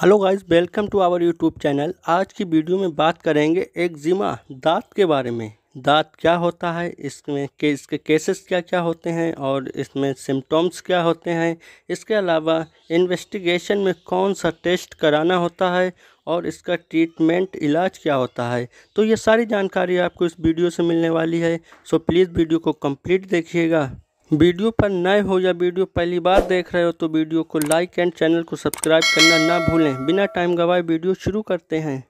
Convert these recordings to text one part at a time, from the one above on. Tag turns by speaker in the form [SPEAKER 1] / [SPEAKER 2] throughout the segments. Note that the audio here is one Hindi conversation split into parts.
[SPEAKER 1] hello guys welcome to our YouTube channel आज की वीडियो में बात करेंगे एक्जिमा दांत के बारे में दांत क्या होता है इसमें के इसके केसेस क्या क्या होते हैं और इसमें सिम्टोम्स क्या होते हैं इसके अलावा इन्वेस्टिगेशन में कौन सा टेस्ट कराना होता है और इसका ट्रीटमेंट इलाज क्या होता है तो ये सारी जानकारी आपको इस वीडियो से मिलने वाली है सो प्लीज़ वीडियो को कम्प्लीट देखिएगा वीडियो पर नए हो या वीडियो पहली बार देख रहे हो तो वीडियो को लाइक एंड चैनल को सब्सक्राइब करना ना भूलें बिना टाइम गवाए वीडियो शुरू करते हैं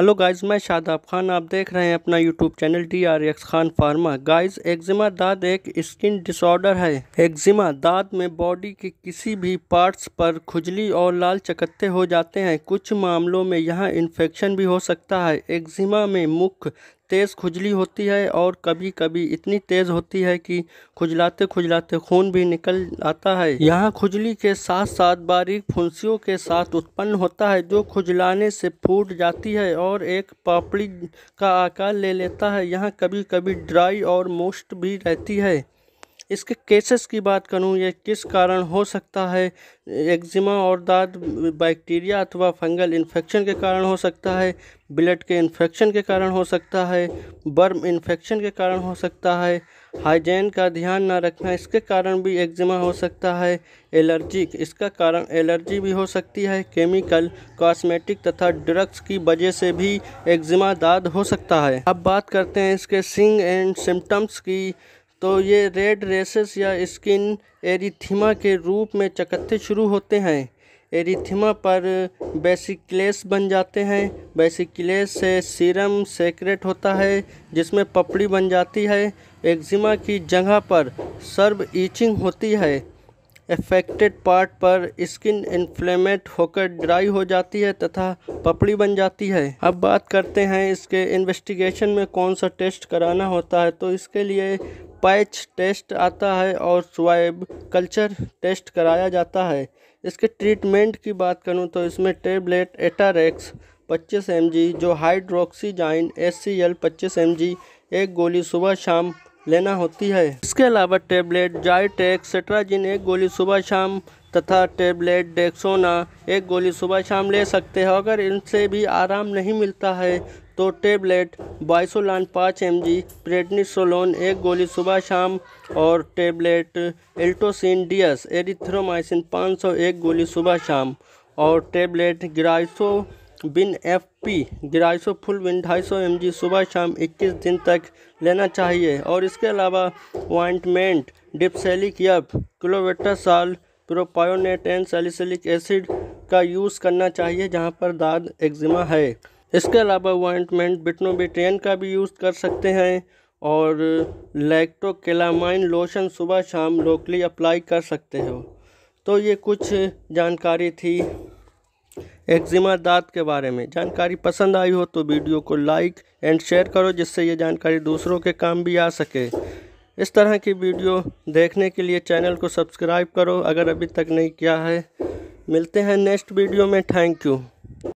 [SPEAKER 1] हेलो गाइस मैं शादाब खान आप देख रहे हैं अपना YouTube channel D R X Khan pharma guys eczema दाद एक स्किन डिसऑर्डर है एक्जिमा दाद में बॉडी के किसी भी पार्ट्स पर खुजली और लाल चकत्ते हो जाते हैं कुछ मामलों में यहां इन्फेक्शन भी हो सकता है एक्जिमा में मुख तेज़ खुजली होती है और कभी कभी इतनी तेज़ होती है कि खुजलाते खुजलाते खून भी निकल आता है यहाँ खुजली के साथ साथ बारीक फुंसियों के साथ उत्पन्न होता है जो खुजलाने से फूट जाती है और एक पापड़ी का आकार ले लेता है यहाँ कभी कभी ड्राई और मोस्ट भी रहती है इसके केसेस की बात करूं यह किस कारण हो सकता है एक्जिमा और दाद बैक्टीरिया अथवा फंगल इन्फेक्शन के कारण हो सकता है ब्लड के इन्फेक्शन के कारण हो सकता है बर्म इन्फेक्शन के कारण हो सकता है हाइजेन का ध्यान ना रखना इसके कारण भी एक्जिमा हो सकता है एलर्जी इसका कारण एलर्जी भी हो सकती है केमिकल कॉस्मेटिक तथा ड्रग्स की वजह से भी एक्जिमा दाद हो सकता है अब बात करते हैं इसके सिंग एंड सिम्टम्स की तो ये रेड रेसेस या स्किन एरिथिमा के रूप में चकत्ते शुरू होते हैं एरिथिमा पर बेसिकलेस बन जाते हैं बेसिकलेस से सीरम सेक्रेट होता है जिसमें पपड़ी बन जाती है एक्जिमा की जगह पर सर्व ईचिंग होती है एफेक्टेड पार्ट पर स्किन इन्फ्लेमेट होकर ड्राई हो जाती है तथा पपड़ी बन जाती है अब बात करते हैं इसके इन्वेस्टिगेशन में कौन सा टेस्ट कराना होता है तो इसके लिए पैच टेस्ट आता है और स्वाइब कल्चर टेस्ट कराया जाता है इसके ट्रीटमेंट की बात करूँ तो इसमें टेबलेट एटारेक्स 25 एम जो हाइड्रोक्सीजाइन एस सी एल पच्चीस एम एक गोली सुबह शाम लेना होती है इसके अलावा टेबलेट जाइटेक्स सेट्राजिन एक गोली सुबह शाम तथा टेबलेट डेक्सोना एक गोली सुबह शाम ले सकते हैं अगर इनसे भी आराम नहीं मिलता है तो टेबलेट बाइसोलान पाँच एम जी प्रेडनिसोलोन एक गोली सुबह शाम और टेबलेट एल्टोसिन डीएस एरिथ्रोमाइसिन एक गोली सुबह शाम और tablet Grisovin F P griseofulvin ढाई सौ एम जी सुबह शाम इक्कीस दिन तक लेना चाहिए और इसके अलावा वाइंटमेंट डिपसेलिक यप clobetasol propionate and salicylic acid का यूज़ करना चाहिए जहाँ पर दाद एक्जिमा है इसके अलावा अपॉइंटमेंट बिटनोबिट्रेन का भी यूज़ कर सकते हैं और लैक्टोकेलामाइन लोशन सुबह शाम लोकली अप्लाई कर सकते हो तो ये कुछ जानकारी थी एक्जिमा दांत के बारे में जानकारी पसंद आई हो तो वीडियो को लाइक एंड शेयर करो जिससे ये जानकारी दूसरों के काम भी आ सके इस तरह की वीडियो देखने के लिए चैनल को सब्सक्राइब करो अगर अभी तक नहीं किया है मिलते हैं नेक्स्ट वीडियो में थैंक यू